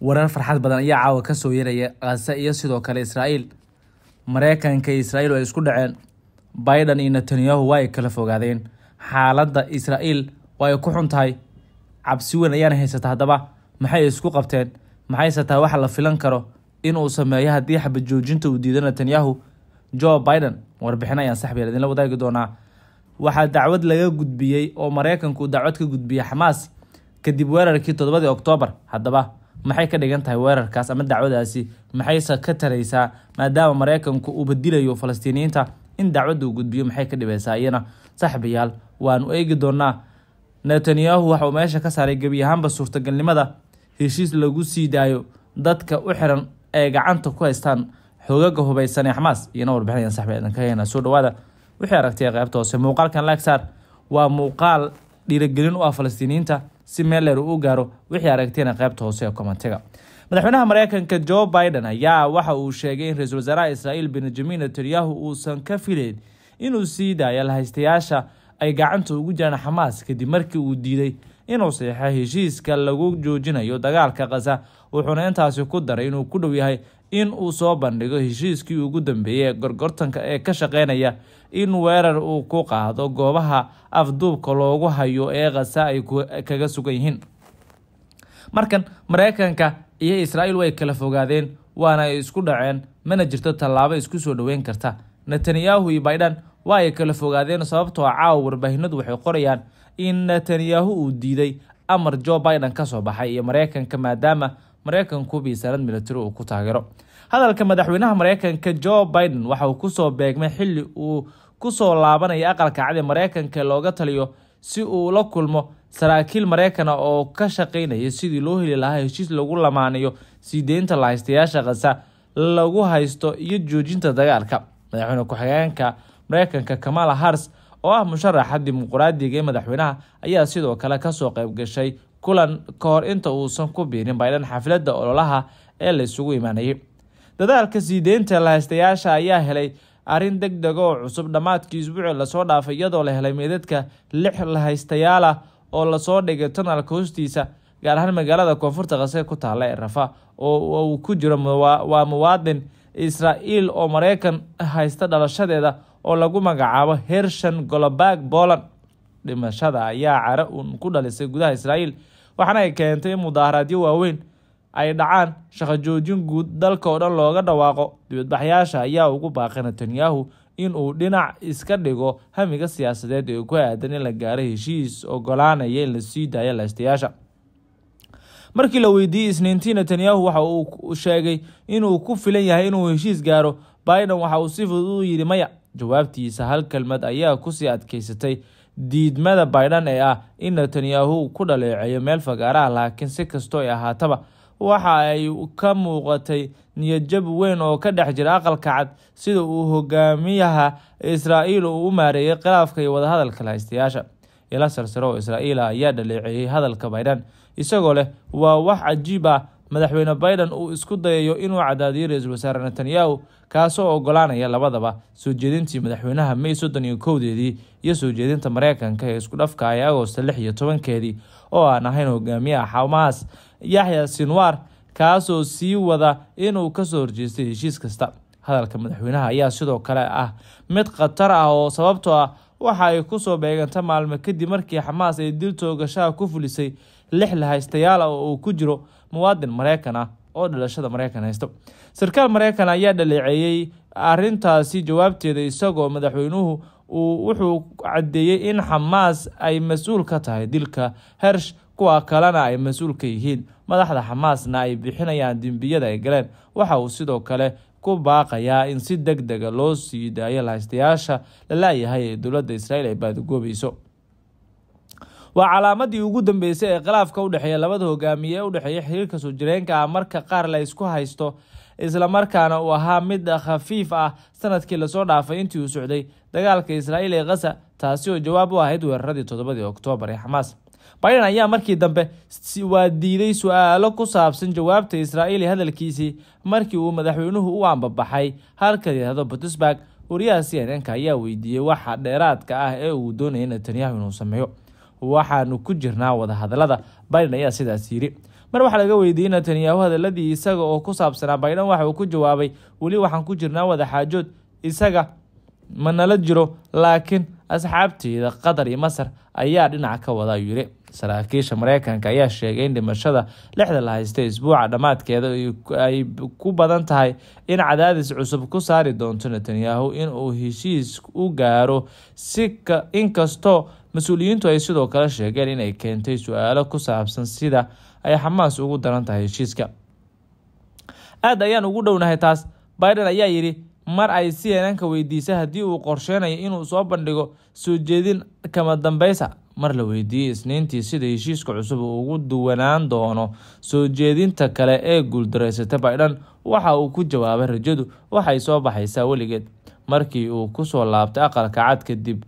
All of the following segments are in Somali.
warar farxad badan ayaa caawa ka soo yeeraya khaza iyo sidoo kale israa'iil mareykanka iyo israa'iil ay isku dhaceen biden iyo netanyahu waa ay kala fogaadeen xaaladda israa'iil waa ay ku xun tahay cabsi weyn ayaana haysata haddaba maxay isku qabteen maxayse tahay waxa la filan karo inuu sameeyo haddii xabad joojinta uu diido netanyahu jo biden warbixin ayaan saxbiyan idinla wadaagi doonaa waxaa dacwad laga gudbiyey oo mareykanku dacwad ka gudbiyey xamaas kadib weerarkii toddobadii oktoobar haddaba maxay ka dhigan tahay weerarkaas ama dacwadaasi maxayse ka taraysaa maadaama maraykanku uu badilayo falastiiniyiinta in dacwadda uu gudbiyo maxay ka dhibaysaa iyana saxbayaal waanu eegi doonaa netanyahu waxa uu meesha ka saaray gebi ahaanba suurtagalnimada heshiis lagu sii daayo dadka u xiran ay gacanta ku haystaan xoogaga hubaysanee xamaas iyana warbixinayaan saxba idinka heyna soo dhawaada wixii aragtay qaybta hoose muuqaalkan laagsaar waa muuqaal dhiiragelin u ah falastiiniyiinta si meel uu u gaaro wixii aragtayna qaybta hoose ee komantiga madaxweynaha maraykanka jo biden ayaa waxa uu sheegay in ra-iisul wasaaraha israa'iil benjamin netanyahu uusan ka filayn inuu sii daayo lahaystayaasha ay gacanta ugu jiraan xamaas kadib markii uu diiday inuu saxeixo heshiiska lagu joojinayo dagaalka kasa wuxuuna intaasi ku daray inuu ku dhow yahay in uu soo bandhigo heshiiskii ugu dambeeyey gorgortanka ee ka shaqeynaya in weerar uu ku qaado goobaha afduubka loogu hayo ee khasa ay kaga sugan yihiin markan maraykanka iyo israa'iil way kala fogaadeen waana ay isku dhaceen mana jirto tallaabo isku soo dhoweyn karta netanyahu iyo baidhan waa ay kala fogaadeen sababtoo ah caawa warbaahinadu waxay qorayaan in netanyahu uu diiday amar jo biden ka soo baxay iyo mareykanka maadaama mareykanku bi milatari uu ku taageero hadalka madaxweynaha mareykanka jo biden waxa uu kusoo beegmay xili uu kusoo laabanaya aqalka cadi ee mareykanka looga taliyo si uu la kulmo saraakiil mareykan oo ka shaqeynaya sidii loo heli lahaa heshiis lagu lamaanayo siideynta deynta lahaystayaasha khaza lagu haysto iyo joojinta dagaalka madaxweyne ku-xigeenka mareykanka kamala haris oo ah musharaxa dimuquraadiga ee madaxweynaha ayaa sidoo kale kasoo qayb gashay kulan kahor inta uusan ku biirin biden xafladda ololaha ee la isugu imaanayay dadaalka siideynta lahaystayaasha ayaa helay arrin deg deg oo cusub dhammaadkii isbuuci lasoo dhaafay iyadoo la helay meedadka lix lahaystayaala ah oo lasoo dhigay tunalka hoostiisa gaar ahaan magaalada koonfurta khasee ku taalla ee rafa oo uu ku jiro waa muwaadin israa'iil oo maraykan haysta dhalashadeeda oo lagu magacaabo hershan golobag boland dhimashada ayaa caro uun ku dhalisay gudaha israa'iil waxaana ay keentay in mudaaharaadyo waaweyn ay dhacaan shaqo joojin guud dalka oo dhan looga dhawaaqo dibadbaxyaasha ayaa ugu baaqay netanyahu in uu dhinac iska dhigo hamiga siyaasadeed ee ku aadan in la gaaro heshiis ogolaanaya in la sii daayo laystayaasha markii la weydiiyey isniintii netanyahu waxa uu sheegay inuu ku filan yahay inuu heshiis gaaro biden waxa uu si fudud u yidhi maya jawaabtiisa hal kelmad ayaa kusii adkeysatay diidmada baydhan ee ah in netanyahu ku dhaleeceeyo meel fagaaraha laakiin si kastoo ay ahaataba waxa ay ka muuqatay niyadjab weyn oo ka dhex jira aqalka cad sida uu hogaamiyaha israa'iil uu u maareeyey khilaafka iyo wadahadalka lahaystayaasha ila sarsaro oo israa'iila ah ayaa dhaleeceeyey hadalka baydhan isagoo leh waa wax cajiib ah madaxweyne bayden uu isku dayayo inuu cadaadiyo ra-iisul wasaare netanyahu kaasoo ogolaanaya labadaba soo jeedintii madaxweynaha may soddon iyo kowdeedii iyo soo jeedinta mareykanka ee isku dhafka ay agosta lix iyo tobankeedii oo aan ahayn hogaamiyaha xamaas yaxya sinwaar kaasoo sii wada inuu kasoo horjeestay heshiis kasta hadalka madaxweynaha ayaa sidoo kale ah mid khatar ah oo sababto ah waxa ay ku soo beeganta maalmo kadib markii xamaas ay dil toogashaha ku fulisay lix lahaystayaala oo uu ku jiro muwaadin mareykan ah oo dhalashada mareykan haysto sarkaal mareykan ayaa dhaleeceeyey arintaasi jawaabteeda isagoo madaxweynuhu uu wuxuu caddeeyey in xamaas ay mas-uul ka tahay dilka hersh kuwa kalena ay mas-uul ka yihiin madaxda xamaasna ay bixinayaan dembiyada ay galeen waxa uu sidoo kale ku baaqayaa in si deg dega ah loo sii daayo lahaystayaasha la la ee dowladda israiil ay baadigoobayso waa calaamadii ugu dambeysay ee khilaafka u dhexeeya labada hogaamiye ee u dhexeeya xiriirka soo jireenka ah marka qaar la isku haysto islamarkaana uu ahaa mid khafiif ah sanadkii lasoo dhaafay intii uu socday dagaalka israa'iil ee khaza taasi oo jawaab u ahayd weeraradii toddobadii oktoobar ee xamaas biden ayaa markii dambe waa diiday su-aalo ku saabsan jawaabta israa'iil hadalkiisii markii uu madaxweynuhu u ambabaxay halka yihahdo butisburg wariyaha c n n-ka ayaa weydiiyey waxa dheeraadka ah ee uu doonaya netanyahu inuu sameeyo waxaanu ku jirnaa wadahadalada biden ayaa sidaas yidhi mar waxaa laga weydiiyey netanyahu hadalladii isaga oo ku saabsanaa biden waxa uu ku jawaabay weli waxaan ku jirnaa wadaxaajood isaga ma nala jiro laakiin asxaabteyda qatar iyo masar ayaa dhinaca ka wada yiri saraakiisha mareykanka ayaa sheegay in dhimashada lixda la haystay isbuuca dhammaadkeeda ay ku badan tahay in cadaadis cusub ku saari doonto netanyahu in uu heshiis u gaaro si inkastoo mas-uuliyiintu ay sidoo kale sheegeen inay keentay su-aalo ku saabsan sida ay xamaas ugu daran tahay heshiiska aad ayaan ugu dhownahay taas biden ayaa yidhi mar ay c n n ka weydiisay haddii uu qorsheynayo inuu soo bandhigo soo jeedin kama dambaysa mar la weydiiyey isniintii sida heshiiska cusub uu ugu duwanaan doono soo jeedinta kale ee guuldaraysatay baydhan waxa uu ku jawaabay rajadu waxay soo baxaysaa weligeed markii uu ku soo laabtay aqalka cad kadib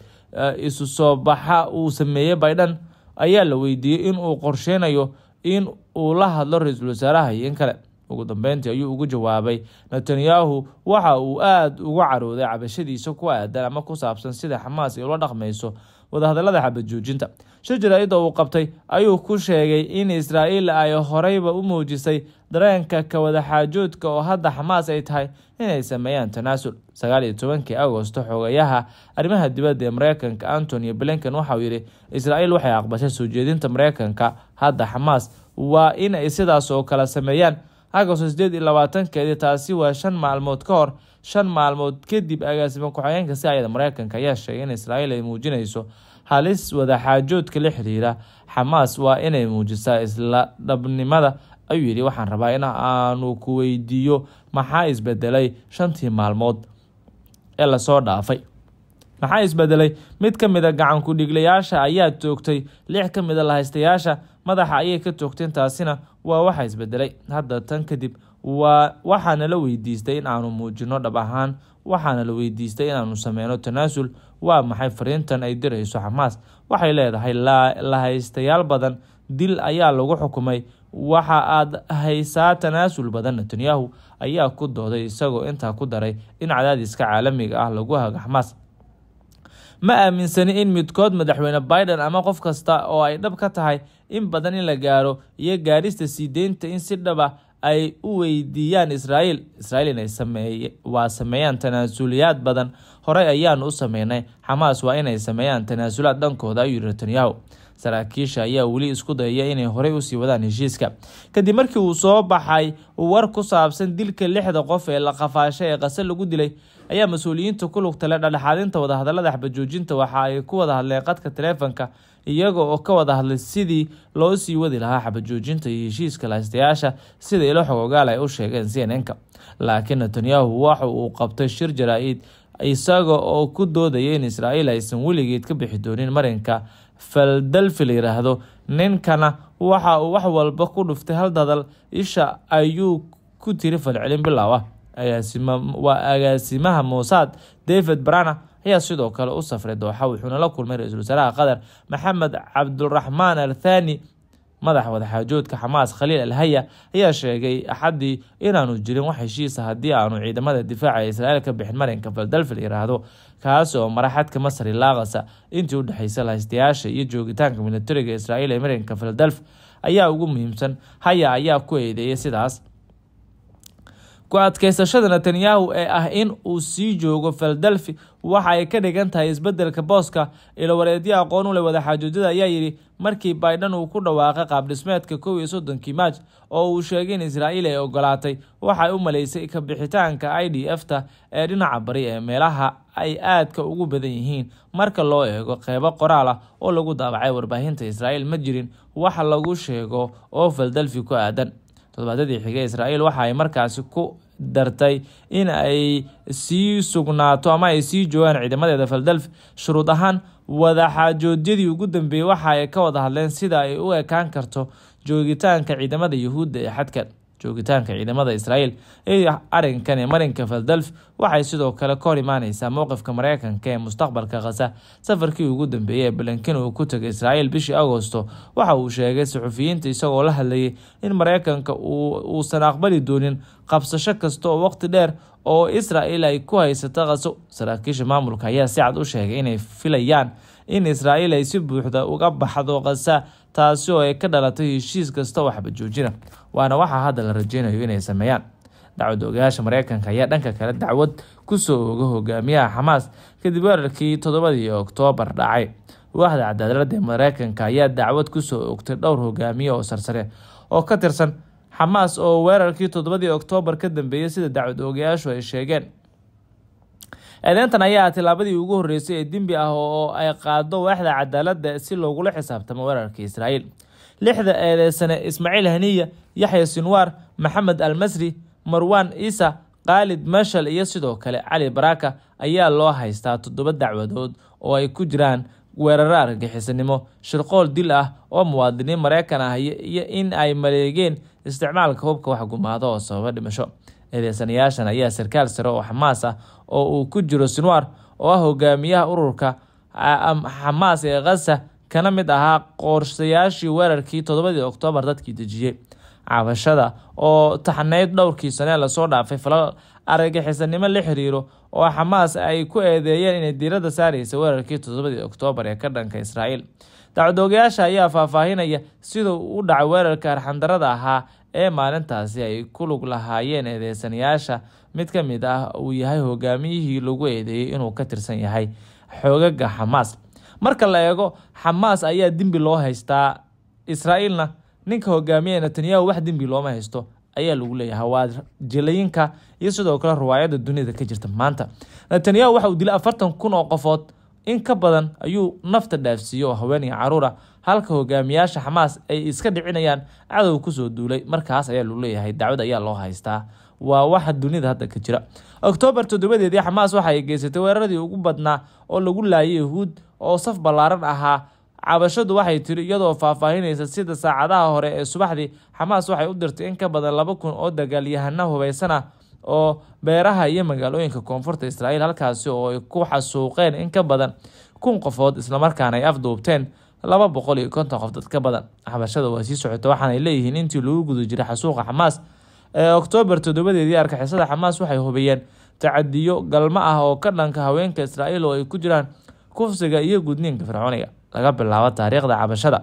isu soo baxa uu sameeyey biden ayaa la weydiiyey inuu qorsheynayo in uu la hadlo ra-iisul wasaaraha iyo in kale ugu dambeyntii ayuu ugu jawaabay netanyahu waxa uu aada uga carooday cabashadiisa ku aadan ama ku saabsan sida xamaas ay ula dhaqmayso wadahadalada xabad joojinta shajaraida uu qabtay ayuu ku sheegay in israa'iil ay horeyba u muujisay dareenka kawadaxaajoodka oo hadda xamaas ay tahay inay sameeyaan tanaasul sagaal iyo tobankii agosto xogayaha arrimaha dibadda ee mareykanka antony blinken waxauu yidhi israa'iil waxay aqbashay soo jeedinta mareykanka hadda xamaas waa inay sidaas oo kale sameeyaan agosto sideed iyo labaatankeedii taasi waa shan maalmood ka hor shan maalmood kadib agaasimo ku-xigeenka si ayada mareykanka ayaa sheegay in israa'iil ay muujinayso halis wadaxaajoodka la xiriira xamaas waa inay muujisaa isla dhabnimada ayuu yidhi waxaan rabaa in aanu ku weydiiyo maxaa isbedelay shantii maalmood ee lasoo dhaafay maxaa isbedelay mid ka mida gacankudhiglayaasha ayaa toogtay lix ka mida lahaystayaasha madaxa ayay ka toogteen taasina waa waxaa isbedelay hadda tan kadib waa waxaana la weydiistay in aanu muujino dhab ahaan waxaana la weydiistay inaanu sameyno tanaasul waa maxay fariintan ay dirayso xamaas waxay leedahay la haystayaal badan dil ayaa lagu xukumay waxa aad haysaa tanaasul badan netanyahu ayaa ku dooday isagoo intaa ku daray in cadaadiska caalamiga ah lagu hago xamaas ma aaminsani in midkood madaxweyne biden ama qof kasta oo ay dhab ka tahay in badan in la gaaro iyo gaarista deynta in si dhab ah ay u weydiiyaan israael israel inay sameey waa sameeyaan tanaasuliyaad badan horey ayaan u sameynay xamaas waa inay sameeyaan tanaasulaad dhankooda ayuu yihi netanyahu saraakiisha ayaa weli isku dayaya inay horey usii wadaan heshiiska kadib markii uu soo baxay war ku saabsan dilka lixda qof ee la qafaasho ee qase lagu dilay ayaa mas-uuliyiinta ku lugtale dhadhexaadinta wadahadalada axbajoojinta waxa ay ku wada hadleen qadka taleefanka iyaga oo ka wada hadlay sidii loo sii wadi lahaa xabajoojinta iyo heshiiska lahaystayaasha sida ilo xogogaal ay u sheegeen c n n-ka laakiin netanyahu waxa uu qabtay shir jaraa-id isaga oo ku doodaya in israa'iil aysan weligeed ka bixi doonin marinka faldalfi la yidhaahdo ninkana waxa uu wax walba ku dhuftay hal dadal isha ayuu ku tiri falcelin bilaaw ah agaasimaha moosaad david brana ayaa sidoo kale u safray dooxa wuxuuna la kulmay ra-iisul wasaaraha qatar maxamed cabduraxmaan al thani madax wadaxaajoodka xamaas khaliil alhaya ayaa sheegay axaddii inaanu jirin wax heshiisa ah haddii aanu ciidamada difaaca ee israa'iil ka bixin marinka faldalfil yiraahdo kaas oo mara xadka masar i intii u dhexaysa lahaystayaasha iyo joogitaanka milatariga israa'iil ee marinka faldalf ayaa ugu muhiimsan haya ayaa ku eedeeyay sidaas ku adkaysashada netanyahu ee ah in uu sii joogo filadelfi waxa ay ka dhigan tahay isbedelka booska ilowareedyo aqoon u leh wada wadaxaajoojada ayaa yidhi markii baidan uu ku dhawaaqay qaab dhismeedka kow iyo soddonkii maaj oo uu sheegay in israa'iil ay ogolaatay waxay u malaysay kabixitaanka i d f ta ee dhinaca bari ee meelaha ay aadka ugu badan yihiin marka loo eego qeybo qoraal ah oo lagu daabacay warbaahinta israa'iil ma jirin wax lagu sheego oo filadelfi ku aadan todobaadadii xigay israa'iil waxa ay markaasi ku dartay in ay sii sugnaato ama ay sii joogaan ciidamadeeda faldelf shuruud ahaan wadaxaajoodyadii ugu dambeeyey waxa ay ka wada hadleen sida ay u ekaan karto joogitaanka ciidamada yuhuudda ee xadka joogitaanka ciidamada israa'iil iyo arrinkani marinka faldalf waxay sidoo kale ka hor imaaneysaa mowqifka mareykanka ee mustaqbalka khasa safarkii ugu dambeeyey ee balankin uu ku tegay israa'iil bishii agoosto waxa uu sheegay saxufiyiinta isagoo la hadlayay in mareykanka uusan aqbali doonin qabsasho kasta oo waqti dheer oo israa'iil ay ku haysato khaso saraakiisha maamulka ayaa si cad u sheegay inay filayaan in israa'iil ay si buuxda uga baxdo khasa taasi oo ay ka dhalatay heshiis kasta oo joojina waana waxaa hadda la rajeynayo inay sameeyaan dacwad ogayaasha mareykanka ayaa dhanka kale dacwad kusoo oga hogaamiyaha xamaas kadib weerarkii toddobadii oktoobar dhacay waaxda cadaalada ee mareykanka ayaa dacwad kusoo ogtay dhowr hogaamiye oo sarsare oo ka tirsan xamaas oo weerarkii toddobadii oktoobar ka dambeeyey sida dacwad ogayaashu ay sheegeen eedeyntan ayaa tilaabadii ugu horreysay ee dembi ah oo ay qaado waaxda cadaaladda si loogula xisaabtamo weerarkii israa'iil lixda eedeysane ismaaciil haniya yaxya sinwaar maxamed almasri marwaan ciisa khaalid meshal iyo sidoo kale cali baraka ayaa loo haystaa toddoba dacwadood oo ay ku jiraan weeraro argagixisanimo shirqool dil ah oo muwaadiniin mareykan ah iyo in ay maleegeen isticmaalka hubka wax gumaado oo sababa dhimasho eedeysanayaashan ayaa sarkaal sare oo xamaas ah oo uu ku jiro sinwaar oo ah hogaamiyaha ururka ah, xamaas ee khasa kana mid ahaa qorshayaashii weerarkii toddobadii oktoobar dadkii dejiyey cabashada oo taxnayd dhowrkii sane lasoo dhaafay falal argagixisanimo la xiriiro oo xamaas ay ku eedeeyeen inay diiradda saaraysa weerarkii toddobadii oktoobar ee ka dhanka israa'iil dacwadoogayaasha ayaa faahfaahinaya siduu u dhaca weerarka arxandarada ahaa ee maalintaasi ay ku lug lahaayeen eedeysanayaasha mid ka mid ah uu yahay hogaamiyihii lagu eedeeyey inuu ka tirsan yahay xoogaga xamaas marka la eego xamaas ayaa dembi loo haystaa israa'iilna ninka hogaamiyee netanyahu wax dembi looma haysto ayaa lagu leeyahay waa jilayinka iyo sidoo kale ruwaayada dunida ka jirta maanta netanyahu waxa uu dilay afartan kun oo qofood in ka badan ayuu nafta dhaafsiiyo oo haween iyo caruura ah. halka hogaamiyaasha xamaas ay iska dhicinayaan cadow kusoo duulay markaas ayaa lagu leeyahay dacwad ayaa loo haystaa waa waxa dunida hadda ka jira oktoobar toddobadeedii xamaas waxa ay geysatay weeraradii ugu badnaa oo lagu laayay yahuud oo saf ballaaran ahaa cabashadu waxay tiri iyadoo faahfaahinaysa sida saacadaha hore ee subaxdii xamaas waxay u dirtay in ka badan laba kun oo dagaalyahana hubaysanah oo beeraha iyo magaalooyinka koonfurta israa'iil halkaasi oo ay ku xasuuqeen in ka badan kun qofood islamarkaana ay afduubteen laba boqol iyo konton qof dad ka badan cabashada waa sii socota waxaanay leeyihiin intii lagu guda jiray xasuuqa xamaas oktoobar toddobadeedii argixisada xamaas waxay hubiyeen tacadiyo galmo ah oo ka dhanka haweenka israa'iil oo ay ku jiraan kufsiga iyo gudniinka fircooniga laga bilaabo taariikhda cabashada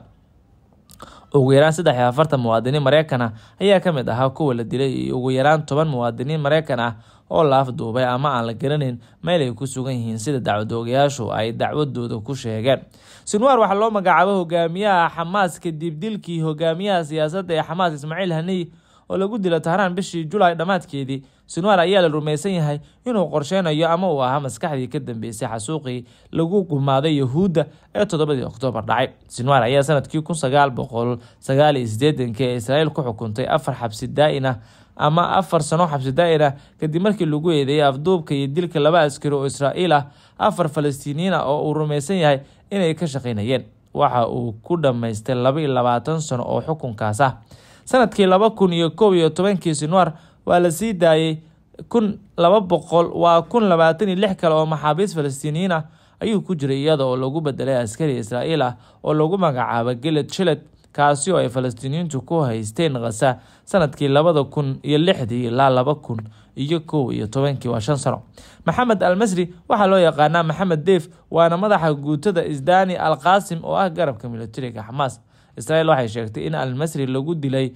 ugu yaraan saddex iyo afartan muwaadiniin mareykan ah ayaa ka mid ahaa kuwa la dilay iyo ugu yaraan toban muwaadiniin mareykan ah oo la afduubay ama aan la garanayn meel ay ku sugan yihiin sida dacwadoogayaashu ay dacwadooda ku sheegeen sinwaar waxaa loo magacaabo hogaamiyaha xamaas kadib dilkii hogaamiyaha siyaasadda ee xamaas ismaaciil haniy oo lagu dila tahraan bishii julaay dhammaadkeedii sinwaar ayaa la rumaysan yahay inuu qorsheynayo ama uu ahaa maskaxdii ka dambeysay xasuuqii lagu gumaaday yahuudda ee toddobadii oktoobar dhacay sinwaar ayaa sanadkii kun sagaal boqol sagaal iyo sideetanki ee israa'iil ku xukuntay afar xabsi daa'in ah ama afar sano xabsi daa'ir ah kadib markii lagu eedeeyay afduubka iyo dilka laba askari oo israa'iil ah afar falastiiniin ah oo uu rumaysan yahay inay ka shaqaynayeen waxa uu ku dhammaystay laba iyo labaatan sano oo xukunkaas ah sanadkii laba kun iyo kow iyo tobankii sinuar waa la sii daayey kun laba boqol waa kun labaatan iyo lix kale oo maxaabiis falastiiniyiin ah ayuu ku jiray iyada oo lagu bedelay askari israa'iil ah oo lagu magacaaba geled jiled kaasi oo ay falastiiniyiintu ku haysteen khasa sanadkii labada kun iyo lixdii ilaa laba kun iyo kow iyo tobankii waa shan sano maxamed al waxaa loo yaqaanaa maxamed deef waana madaxa guutada isdani al qaasim oo ah garabka milatariga xamaas israel waxay sheegtay in almasri lagu dilay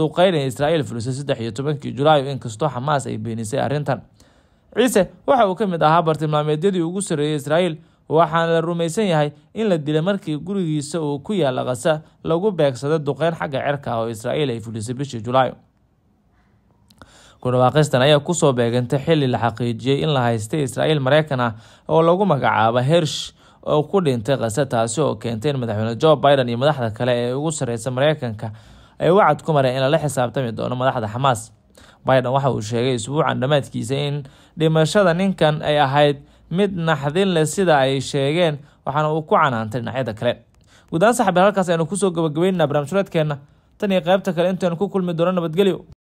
duqeynaya israa'iil fulisay saddex iyo tobankii julaayo inkastoo xamaas ay beenisay arrintan ciise waxa uu ka mid ahaa bartilmaameedyadii ugu sarreeyay israa'iil waxaana la rumaysan yahay in la dilay markii gurigiisa uu ku yaalla kasa lagu beegsaday duqeyn xagga cerka ah oo israa'iil ay fulisay bishii julaayo kudhawaaqistan ayaa kusoo beegantay xilli la xaqiijiyey in la haystay israa'iil mareykan ah oo lagu magacaabo hersh oo ku dhintay khase taasi oo keentay in madaxweyne jo biden iyo madaxda kale ee ugu sareysa mareykanka ay wacad ku mareen in lala xisaabtami doono madaxda xamaas biden waxa uu sheegay isbuucan dhammaadkiisa in dhimashada ninkan ay ahayd mid naxdin leh sida ay sheegeen waxaana uu ku canaantay dhinacyada kale guud ahaan halkaas aynu kusoo gabagabeynaa barnaamij sureedkeenna tan iyo qaybta kale intaanu ku kulmi doono nabadgelyo